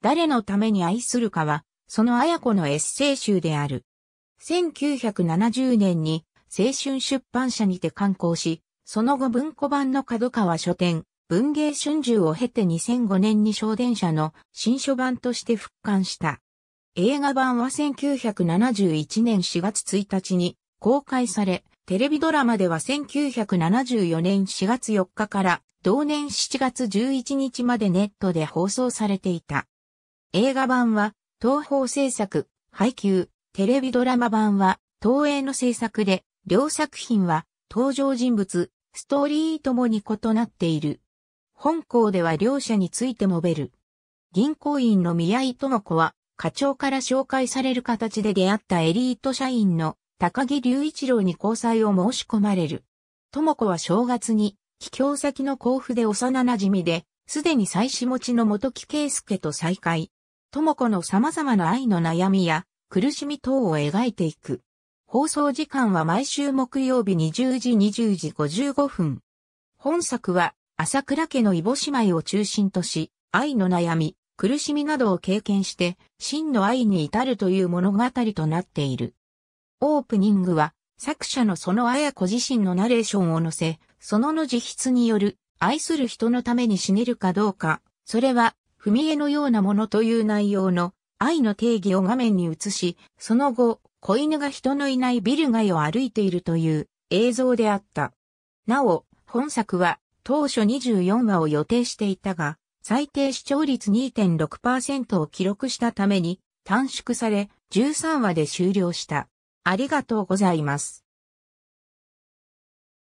誰のために愛するかは、その綾子のエッセイ集である。1970年に青春出版社にて刊行し、その後文庫版の角川書店、文芸春秋を経て2005年に小電車の新書版として復刊した。映画版は1971年4月1日に公開され、テレビドラマでは1974年4月4日から同年7月11日までネットで放送されていた。映画版は東方制作、配給、テレビドラマ版は東映の制作で、両作品は登場人物、ストーリーともに異なっている。本校では両者について述べる。銀行員の宮井智子は、課長から紹介される形で出会ったエリート社員の高木隆一郎に交際を申し込まれる。智子は正月に、帰郷先の甲府で幼馴染みで、すでに妻子持ちの元木圭介と再会。智子の様々な愛の悩みや苦しみ等を描いていく。放送時間は毎週木曜日20時20時55分。本作は朝倉家の異母姉妹を中心とし、愛の悩み、苦しみなどを経験して、真の愛に至るという物語となっている。オープニングは、作者のその綾子自身のナレーションを載せ、そのの自筆による、愛する人のために死ねるかどうか、それは踏み絵のようなものという内容の愛の定義を画面に映し、その後、子犬が人のいないビル街を歩いているという映像であった。なお、本作は当初24話を予定していたが、最低視聴率2.6%を記録したために短縮され13話で終了した。ありがとうございます。